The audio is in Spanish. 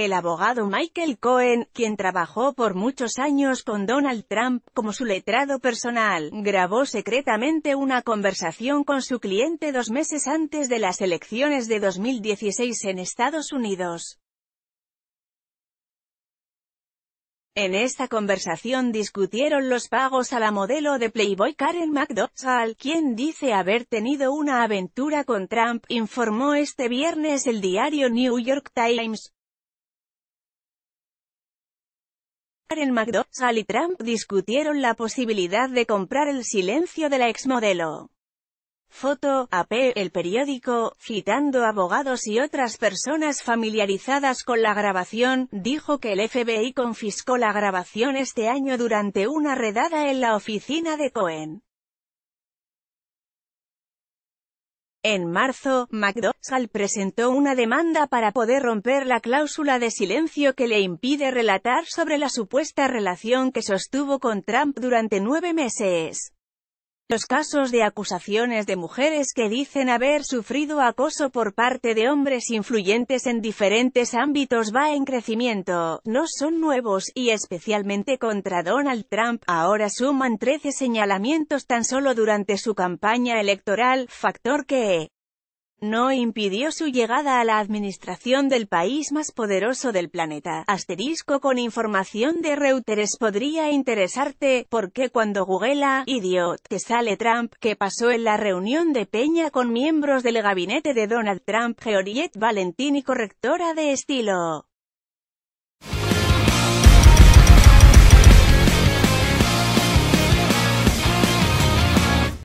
El abogado Michael Cohen, quien trabajó por muchos años con Donald Trump como su letrado personal, grabó secretamente una conversación con su cliente dos meses antes de las elecciones de 2016 en Estados Unidos. En esta conversación discutieron los pagos a la modelo de Playboy Karen McDonald, quien dice haber tenido una aventura con Trump, informó este viernes el diario New York Times. Karen McDonald's y Trump discutieron la posibilidad de comprar el silencio de la exmodelo. Foto, AP, el periódico, citando abogados y otras personas familiarizadas con la grabación, dijo que el FBI confiscó la grabación este año durante una redada en la oficina de Cohen. En marzo, McDonald presentó una demanda para poder romper la cláusula de silencio que le impide relatar sobre la supuesta relación que sostuvo con Trump durante nueve meses. Los casos de acusaciones de mujeres que dicen haber sufrido acoso por parte de hombres influyentes en diferentes ámbitos va en crecimiento, no son nuevos, y especialmente contra Donald Trump, ahora suman 13 señalamientos tan solo durante su campaña electoral, factor que no impidió su llegada a la administración del país más poderoso del planeta. Asterisco con información de Reuters podría interesarte, porque cuando googlea, ah, idiot, te sale Trump, que pasó en la reunión de Peña con miembros del gabinete de Donald Trump, Valentín y correctora de estilo.